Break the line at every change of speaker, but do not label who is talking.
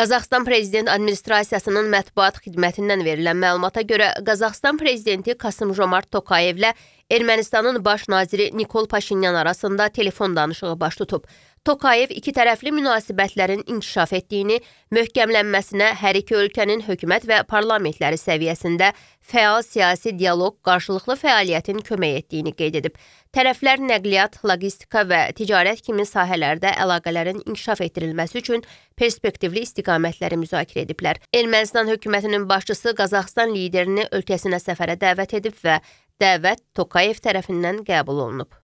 Qazaxıstan Prezident Administrasiyasının mətbuat xidmətindən verilən məlumata görə Qazaxıstan Prezidenti Kasım-Jomart Tokayevlə Ermənistanın baş naziri Nikol Paşinyan arasında telefon danışığı baş tutub. Tokayev iki tərəfli münasibətlərin inkişaf etdiyini, möhkəmlənməsinə hər iki ölkənin hökumət və parlamentləri səviyyəsində fəal siyasi dialoq, qarşılıqlı fəaliyyətin kömək etdiyini qeyd edib. Tərəflər nəqliyyat, logistika və ticarət kimi sahələrdə əlaqələrin inkişaf etdirilməsi üçün perspektivli istiqamətlər istiqamətləri müzakirə ediblər. Ermənistan hökumətinin başçısı Qazaxıstan liderini ölkəsinə səfərə dəvət edib və dəvət Tokayev tərəfindən qəbul olunub.